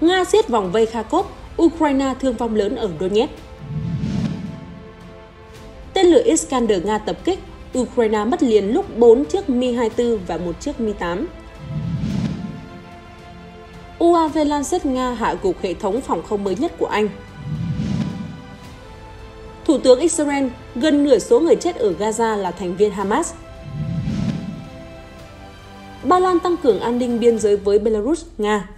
Nga siết vòng vây Kharkov, Ukraine thương vong lớn ở Donetsk. Tên lửa Iskander Nga tập kích, Ukraine mất liền lúc 4 chiếc Mi-24 và một chiếc Mi-8. UAV Lancet Nga hạ gục hệ thống phòng không mới nhất của Anh. Thủ tướng Israel, gần nửa số người chết ở Gaza là thành viên Hamas. Ba Lan tăng cường an ninh biên giới với Belarus, Nga.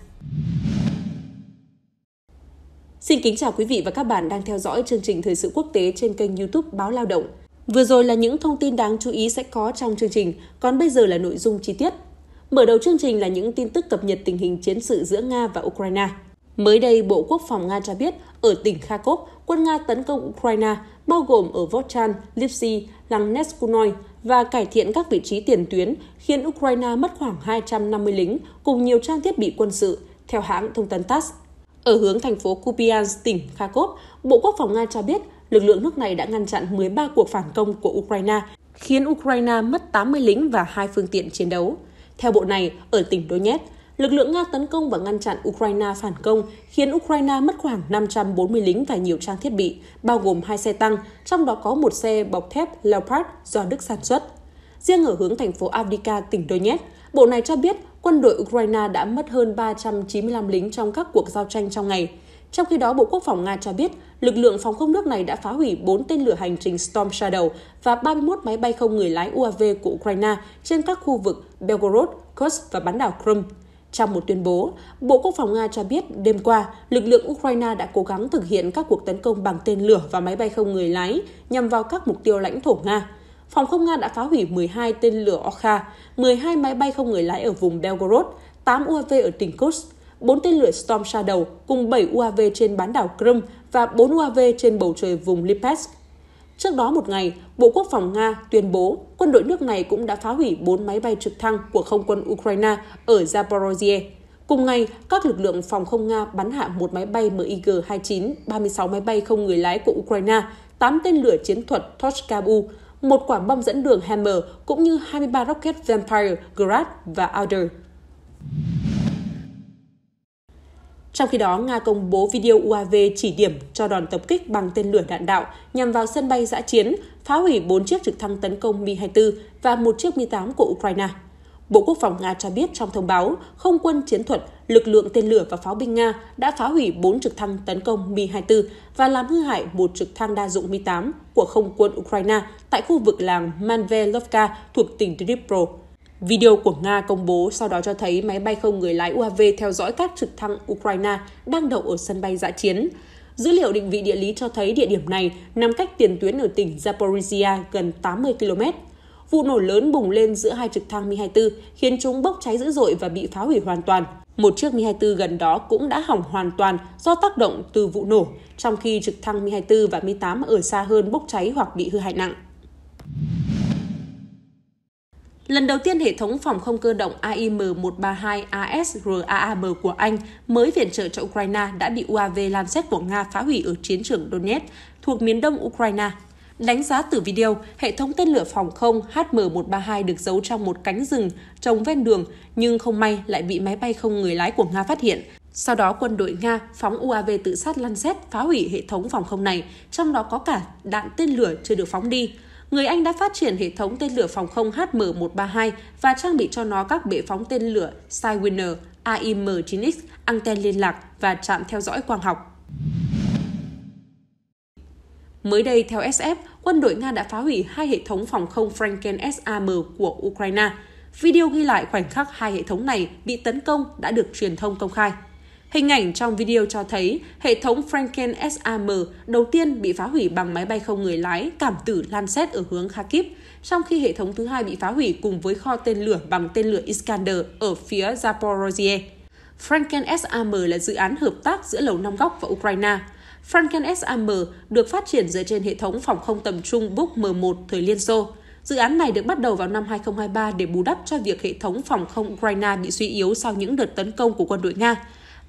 Xin kính chào quý vị và các bạn đang theo dõi chương trình thời sự quốc tế trên kênh YouTube Báo Lao động. Vừa rồi là những thông tin đáng chú ý sẽ có trong chương trình, còn bây giờ là nội dung chi tiết. Mở đầu chương trình là những tin tức cập nhật tình hình chiến sự giữa Nga và Ukraine. Mới đây, Bộ Quốc phòng Nga cho biết ở tỉnh Kharkov, quân Nga tấn công Ukraine, bao gồm ở Volchan, Lipsy, Langnetskunoi và cải thiện các vị trí tiền tuyến, khiến Ukraine mất khoảng 250 lính cùng nhiều trang thiết bị quân sự, theo hãng thông tấn TASS. Ở hướng thành phố Kupiansk, tỉnh Kharkov, Bộ Quốc phòng Nga cho biết lực lượng nước này đã ngăn chặn 13 cuộc phản công của Ukraine, khiến Ukraine mất 80 lính và hai phương tiện chiến đấu. Theo bộ này, ở tỉnh Donetsk, lực lượng Nga tấn công và ngăn chặn Ukraine phản công, khiến Ukraine mất khoảng 540 lính và nhiều trang thiết bị, bao gồm hai xe tăng, trong đó có một xe bọc thép Leopard do Đức sản xuất. Riêng ở hướng thành phố Avdika, tỉnh Donetsk, Bộ này cho biết quân đội Ukraine đã mất hơn 395 lính trong các cuộc giao tranh trong ngày. Trong khi đó, Bộ Quốc phòng Nga cho biết lực lượng phòng không nước này đã phá hủy 4 tên lửa hành trình Storm Shadow và 31 máy bay không người lái UAV của Ukraine trên các khu vực Belgorod, Kursk và bán đảo Crimea. Trong một tuyên bố, Bộ Quốc phòng Nga cho biết đêm qua, lực lượng Ukraine đã cố gắng thực hiện các cuộc tấn công bằng tên lửa và máy bay không người lái nhằm vào các mục tiêu lãnh thổ Nga phòng không Nga đã phá hủy 12 tên lửa Okha, 12 máy bay không người lái ở vùng Belgorod, 8 UAV ở tỉnh Kursk, 4 tên lửa Storm Shadow cùng 7 UAV trên bán đảo Crimea và 4 UAV trên bầu trời vùng Lipetsk. Trước đó một ngày, Bộ Quốc phòng Nga tuyên bố quân đội nước này cũng đã phá hủy 4 máy bay trực thăng của không quân Ukraine ở Zaporozhye. Cùng ngày, các lực lượng phòng không Nga bắn hạ một máy bay MiG-29, 36 máy bay không người lái của Ukraine, 8 tên lửa chiến thuật Toshkabu, một quả bom dẫn đường Hammer cũng như 23 rocket Vampire, Grad và Alder. Trong khi đó, Nga công bố video UAV chỉ điểm cho đòn tập kích bằng tên lửa đạn đạo nhằm vào sân bay giã chiến, phá hủy 4 chiếc trực thăng tấn công Mi-24 và một chiếc Mi-8 của Ukraine. Bộ Quốc phòng Nga cho biết trong thông báo, không quân chiến thuật, lực lượng tên lửa và pháo binh Nga đã phá hủy 4 trực thăng tấn công Mi-24 và làm hư hại một trực thăng đa dụng Mi-8 của không quân Ukraine tại khu vực làng Manvelovka thuộc tỉnh Dnipro. Video của Nga công bố sau đó cho thấy máy bay không người lái UAV theo dõi các trực thăng Ukraine đang đậu ở sân bay dã chiến. Dữ liệu định vị địa lý cho thấy địa điểm này nằm cách tiền tuyến ở tỉnh Zaporizhia gần 80 km Vụ nổ lớn bùng lên giữa hai trực thăng Mi-24 khiến chúng bốc cháy dữ dội và bị phá hủy hoàn toàn. Một chiếc Mi-24 gần đó cũng đã hỏng hoàn toàn do tác động từ vụ nổ, trong khi trực thăng Mi-24 và Mi-8 ở xa hơn bốc cháy hoặc bị hư hại nặng. Lần đầu tiên, hệ thống phòng không cơ động AIM-132 ASRAAM của Anh mới viện trợ cho Ukraine đã bị UAV Lancet của Nga phá hủy ở chiến trường Donetsk thuộc miền đông Ukraine Đánh giá từ video, hệ thống tên lửa phòng không HM-132 được giấu trong một cánh rừng trồng ven đường nhưng không may lại bị máy bay không người lái của Nga phát hiện. Sau đó, quân đội Nga phóng UAV tự sát lăn xét phá hủy hệ thống phòng không này, trong đó có cả đạn tên lửa chưa được phóng đi. Người Anh đã phát triển hệ thống tên lửa phòng không HM-132 và trang bị cho nó các bệ phóng tên lửa Sidewinder, AIM-9X, anten liên lạc và trạm theo dõi quang học. Mới đây, theo SF, quân đội Nga đã phá hủy hai hệ thống phòng không Franken SAM của Ukraine. Video ghi lại khoảnh khắc hai hệ thống này bị tấn công đã được truyền thông công khai. Hình ảnh trong video cho thấy hệ thống Franken SAM đầu tiên bị phá hủy bằng máy bay không người lái cảm tử Lancet ở hướng Kharkiv, trong khi hệ thống thứ hai bị phá hủy cùng với kho tên lửa bằng tên lửa Iskander ở phía Zaporozhye. Franken SAM là dự án hợp tác giữa Lầu Năm Góc và Ukraine – Franken S được phát triển dựa trên hệ thống phòng không tầm trung Buk M1 thời Liên Xô. Dự án này được bắt đầu vào năm 2023 để bù đắp cho việc hệ thống phòng không Ukraine bị suy yếu sau những đợt tấn công của quân đội Nga.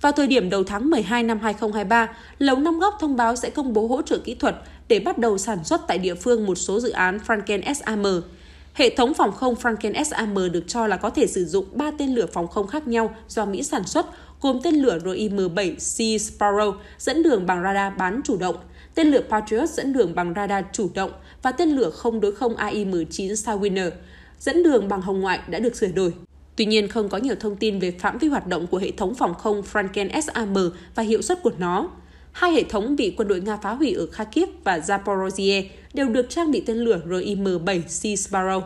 Vào thời điểm đầu tháng 12 năm 2023, Lầu Năm Góc thông báo sẽ công bố hỗ trợ kỹ thuật để bắt đầu sản xuất tại địa phương một số dự án Franken SAM. Hệ thống phòng không Franken SAM được cho là có thể sử dụng 3 tên lửa phòng không khác nhau do Mỹ sản xuất gồm tên lửa RIM-7 Sea Sparrow dẫn đường bằng radar bán chủ động, tên lửa Patriot dẫn đường bằng radar chủ động và tên lửa không đối không AIM-9 Starwinner dẫn đường bằng hồng ngoại đã được sửa đổi. Tuy nhiên, không có nhiều thông tin về phạm vi hoạt động của hệ thống phòng không Franken SAM và hiệu suất của nó. Hai hệ thống bị quân đội Nga phá hủy ở Kharkiv và Zaporozhye đều được trang bị tên lửa RIM-7 Sea Sparrow.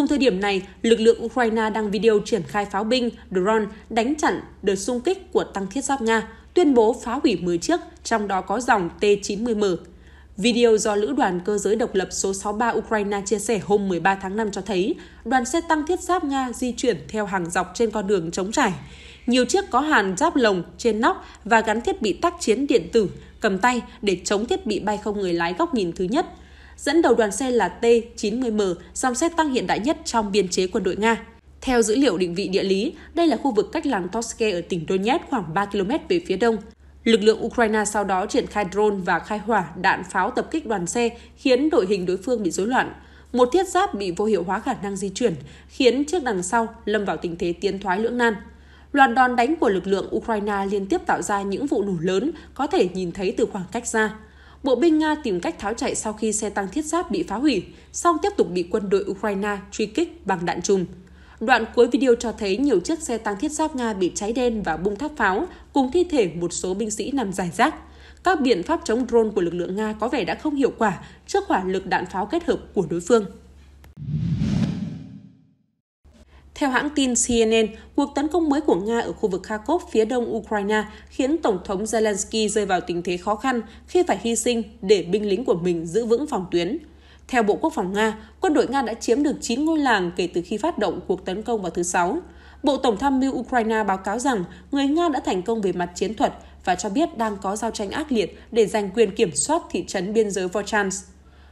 Cùng thời điểm này, lực lượng Ukraine đăng video triển khai pháo binh, drone đánh chặn đợt xung kích của tăng thiết giáp Nga, tuyên bố phá hủy 10 chiếc, trong đó có dòng T-90M. Video do Lữ đoàn Cơ giới Độc lập số 63 Ukraine chia sẻ hôm 13 tháng 5 cho thấy đoàn xe tăng thiết giáp Nga di chuyển theo hàng dọc trên con đường chống trải. Nhiều chiếc có hàn giáp lồng trên nóc và gắn thiết bị tác chiến điện tử, cầm tay để chống thiết bị bay không người lái góc nhìn thứ nhất – dẫn đầu đoàn xe là T-90M, dòng xe tăng hiện đại nhất trong biên chế quân đội Nga. Theo dữ liệu định vị địa lý, đây là khu vực cách làng Toske ở tỉnh Donetsk khoảng 3 km về phía đông. Lực lượng Ukraine sau đó triển khai drone và khai hỏa đạn pháo tập kích đoàn xe, khiến đội hình đối phương bị rối loạn. Một thiết giáp bị vô hiệu hóa khả năng di chuyển, khiến chiếc đằng sau lâm vào tình thế tiến thoái lưỡng nan. Loạt đòn đánh của lực lượng Ukraine liên tiếp tạo ra những vụ nổ lớn có thể nhìn thấy từ khoảng cách xa. Bộ binh Nga tìm cách tháo chạy sau khi xe tăng thiết giáp bị phá hủy, song tiếp tục bị quân đội Ukraine truy kích bằng đạn trùm. Đoạn cuối video cho thấy nhiều chiếc xe tăng thiết giáp Nga bị cháy đen và bung tháp pháo, cùng thi thể một số binh sĩ nằm dài rác. Các biện pháp chống drone của lực lượng Nga có vẻ đã không hiệu quả trước hỏa lực đạn pháo kết hợp của đối phương. Theo hãng tin CNN, cuộc tấn công mới của Nga ở khu vực Kharkov phía đông Ukraine khiến Tổng thống Zelensky rơi vào tình thế khó khăn khi phải hy sinh để binh lính của mình giữ vững phòng tuyến. Theo Bộ Quốc phòng Nga, quân đội Nga đã chiếm được 9 ngôi làng kể từ khi phát động cuộc tấn công vào thứ Sáu. Bộ Tổng tham mưu Ukraine báo cáo rằng người Nga đã thành công về mặt chiến thuật và cho biết đang có giao tranh ác liệt để giành quyền kiểm soát thị trấn biên giới Volchansk.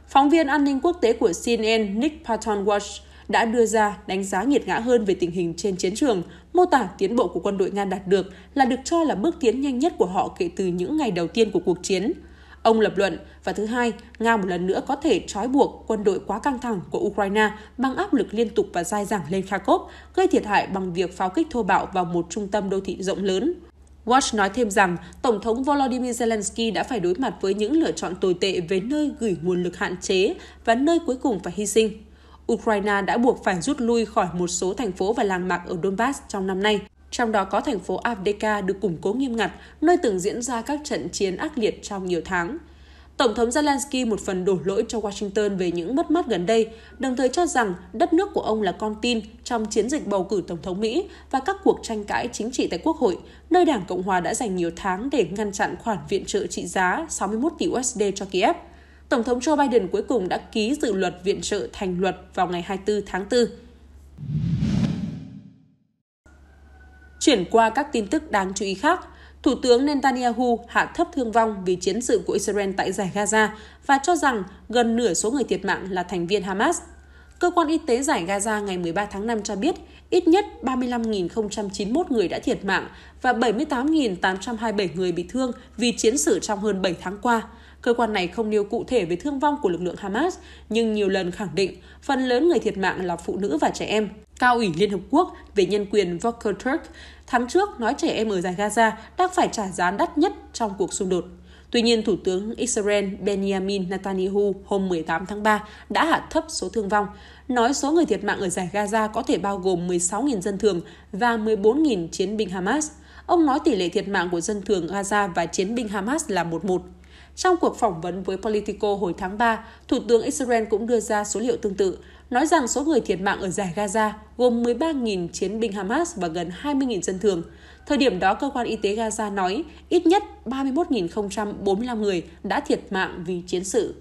Phóng viên an ninh quốc tế của CNN Nick Patton Walsh đã đưa ra đánh giá nghiệt ngã hơn về tình hình trên chiến trường, mô tả tiến bộ của quân đội Nga đạt được là được cho là bước tiến nhanh nhất của họ kể từ những ngày đầu tiên của cuộc chiến. Ông lập luận, và thứ hai, Nga một lần nữa có thể trói buộc quân đội quá căng thẳng của Ukraine bằng áp lực liên tục và dai dẳng lên Kharkov, gây thiệt hại bằng việc pháo kích thô bạo vào một trung tâm đô thị rộng lớn. Watch nói thêm rằng Tổng thống Volodymyr Zelensky đã phải đối mặt với những lựa chọn tồi tệ về nơi gửi nguồn lực hạn chế và nơi cuối cùng phải hy sinh. Ukraine đã buộc phải rút lui khỏi một số thành phố và làng mạc ở Donbass trong năm nay, trong đó có thành phố Avdeka được củng cố nghiêm ngặt, nơi từng diễn ra các trận chiến ác liệt trong nhiều tháng. Tổng thống Zelensky một phần đổ lỗi cho Washington về những mất mát gần đây, đồng thời cho rằng đất nước của ông là con tin trong chiến dịch bầu cử Tổng thống Mỹ và các cuộc tranh cãi chính trị tại Quốc hội, nơi Đảng Cộng Hòa đã dành nhiều tháng để ngăn chặn khoản viện trợ trị giá 61 tỷ USD cho Kiev. Tổng thống Joe Biden cuối cùng đã ký dự luật viện trợ thành luật vào ngày 24 tháng 4. Chuyển qua các tin tức đáng chú ý khác, Thủ tướng Netanyahu hạ thấp thương vong vì chiến sự của Israel tại giải Gaza và cho rằng gần nửa số người thiệt mạng là thành viên Hamas. Cơ quan y tế giải Gaza ngày 13 tháng 5 cho biết ít nhất 35.091 người đã thiệt mạng và 78.827 người bị thương vì chiến sự trong hơn 7 tháng qua, Cơ quan này không nêu cụ thể về thương vong của lực lượng Hamas, nhưng nhiều lần khẳng định phần lớn người thiệt mạng là phụ nữ và trẻ em. Cao ủy Liên Hợp Quốc về nhân quyền Volker Turk tháng trước nói trẻ em ở giải Gaza đang phải trả giá đắt nhất trong cuộc xung đột. Tuy nhiên, Thủ tướng Israel Benjamin Netanyahu hôm 18 tháng 3 đã hạ thấp số thương vong, nói số người thiệt mạng ở giải Gaza có thể bao gồm 16.000 dân thường và 14.000 chiến binh Hamas. Ông nói tỷ lệ thiệt mạng của dân thường Gaza và chiến binh Hamas là 1-1. Trong cuộc phỏng vấn với Politico hồi tháng 3, Thủ tướng Israel cũng đưa ra số liệu tương tự, nói rằng số người thiệt mạng ở giải Gaza gồm 13.000 chiến binh Hamas và gần 20.000 dân thường. Thời điểm đó, cơ quan y tế Gaza nói ít nhất 31.045 người đã thiệt mạng vì chiến sự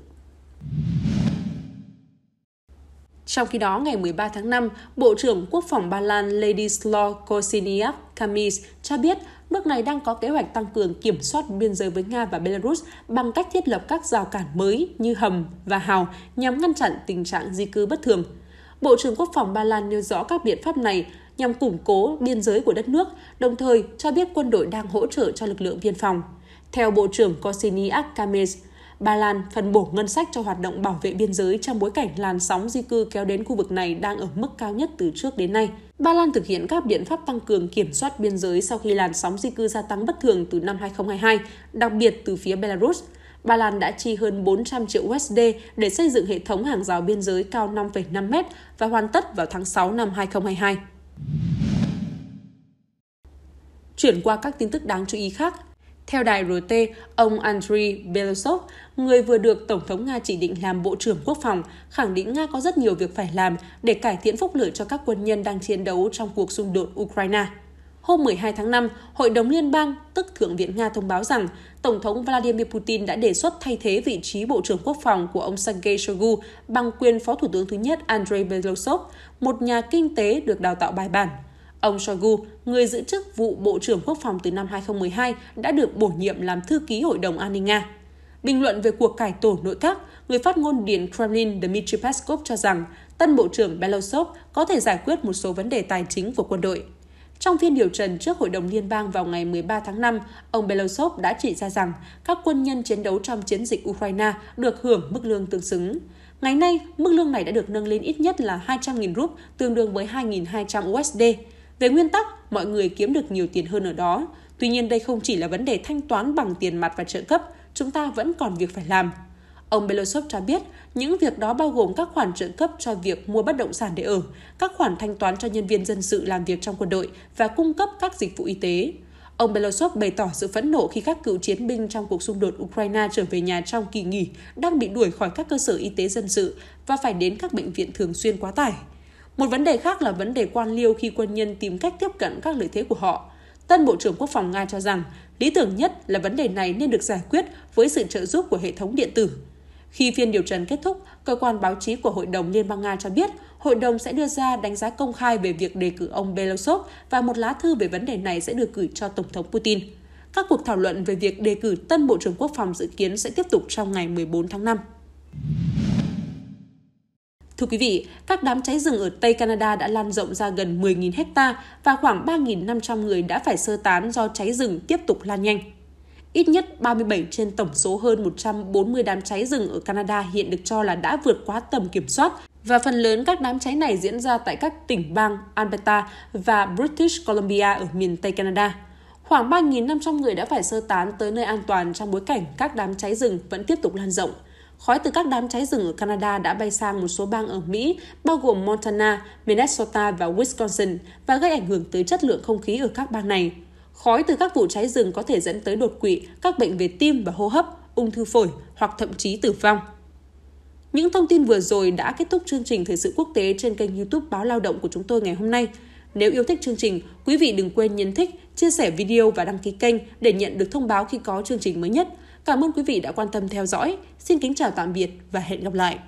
Trong khi đó, ngày 13 tháng 5, Bộ trưởng Quốc phòng Ba Lan Ladislaw Kosiniak Kamis cho biết nước này đang có kế hoạch tăng cường kiểm soát biên giới với Nga và Belarus bằng cách thiết lập các rào cản mới như hầm và hào nhằm ngăn chặn tình trạng di cư bất thường. Bộ trưởng Quốc phòng Ba Lan nêu rõ các biện pháp này nhằm củng cố biên giới của đất nước, đồng thời cho biết quân đội đang hỗ trợ cho lực lượng biên phòng. Theo Bộ trưởng Kosiniak Kamis, Ba Lan phân bổ ngân sách cho hoạt động bảo vệ biên giới trong bối cảnh làn sóng di cư kéo đến khu vực này đang ở mức cao nhất từ trước đến nay. Ba Lan thực hiện các biện pháp tăng cường kiểm soát biên giới sau khi làn sóng di cư gia tăng bất thường từ năm 2022, đặc biệt từ phía Belarus. Ba Lan đã chi hơn 400 triệu USD để xây dựng hệ thống hàng rào biên giới cao 5,5 mét và hoàn tất vào tháng 6 năm 2022. Chuyển qua các tin tức đáng chú ý khác, theo đài RT, ông Andriy Belosov, người vừa được Tổng thống Nga chỉ định làm Bộ trưởng Quốc phòng, khẳng định Nga có rất nhiều việc phải làm để cải thiện phúc lợi cho các quân nhân đang chiến đấu trong cuộc xung đột Ukraine. Hôm 12 tháng 5, Hội đồng Liên bang, tức Thượng viện Nga thông báo rằng Tổng thống Vladimir Putin đã đề xuất thay thế vị trí Bộ trưởng Quốc phòng của ông Sergei Shoigu bằng quyền Phó Thủ tướng thứ nhất Andrei Belosov, một nhà kinh tế được đào tạo bài bản Ông Shoigu, người giữ chức vụ Bộ trưởng Quốc phòng từ năm 2012, đã được bổ nhiệm làm thư ký Hội đồng An ninh Nga. Bình luận về cuộc cải tổ nội các, người phát ngôn Điện Kremlin Dmitry Peskov cho rằng tân Bộ trưởng Belosov có thể giải quyết một số vấn đề tài chính của quân đội. Trong phiên điều trần trước Hội đồng Liên bang vào ngày 13 tháng 5, ông Belosov đã chỉ ra rằng các quân nhân chiến đấu trong chiến dịch Ukraine được hưởng mức lương tương xứng. Ngày nay, mức lương này đã được nâng lên ít nhất là 200.000 rúp, tương đương với 2.200 USD. Về nguyên tắc, mọi người kiếm được nhiều tiền hơn ở đó. Tuy nhiên đây không chỉ là vấn đề thanh toán bằng tiền mặt và trợ cấp, chúng ta vẫn còn việc phải làm. Ông Belosov cho biết, những việc đó bao gồm các khoản trợ cấp cho việc mua bất động sản để ở, các khoản thanh toán cho nhân viên dân sự làm việc trong quân đội và cung cấp các dịch vụ y tế. Ông Belosov bày tỏ sự phẫn nộ khi các cựu chiến binh trong cuộc xung đột Ukraine trở về nhà trong kỳ nghỉ đang bị đuổi khỏi các cơ sở y tế dân sự và phải đến các bệnh viện thường xuyên quá tải. Một vấn đề khác là vấn đề quan liêu khi quân nhân tìm cách tiếp cận các lợi thế của họ. Tân Bộ trưởng Quốc phòng Nga cho rằng, lý tưởng nhất là vấn đề này nên được giải quyết với sự trợ giúp của hệ thống điện tử. Khi phiên điều trần kết thúc, cơ quan báo chí của Hội đồng Liên bang Nga cho biết, hội đồng sẽ đưa ra đánh giá công khai về việc đề cử ông Belosov và một lá thư về vấn đề này sẽ được gửi cho Tổng thống Putin. Các cuộc thảo luận về việc đề cử tân Bộ trưởng Quốc phòng dự kiến sẽ tiếp tục trong ngày 14 tháng 5. Thưa quý vị, các đám cháy rừng ở Tây Canada đã lan rộng ra gần 10.000 hecta và khoảng 3.500 người đã phải sơ tán do cháy rừng tiếp tục lan nhanh. Ít nhất 37 trên tổng số hơn 140 đám cháy rừng ở Canada hiện được cho là đã vượt quá tầm kiểm soát và phần lớn các đám cháy này diễn ra tại các tỉnh bang Alberta và British Columbia ở miền Tây Canada. Khoảng 3.500 người đã phải sơ tán tới nơi an toàn trong bối cảnh các đám cháy rừng vẫn tiếp tục lan rộng – Khói từ các đám cháy rừng ở Canada đã bay sang một số bang ở Mỹ, bao gồm Montana, Minnesota và Wisconsin, và gây ảnh hưởng tới chất lượng không khí ở các bang này. Khói từ các vụ cháy rừng có thể dẫn tới đột quỵ, các bệnh về tim và hô hấp, ung thư phổi hoặc thậm chí tử vong. Những thông tin vừa rồi đã kết thúc chương trình Thời sự quốc tế trên kênh youtube Báo Lao động của chúng tôi ngày hôm nay. Nếu yêu thích chương trình, quý vị đừng quên nhấn thích, chia sẻ video và đăng ký kênh để nhận được thông báo khi có chương trình mới nhất – Cảm ơn quý vị đã quan tâm theo dõi. Xin kính chào tạm biệt và hẹn gặp lại.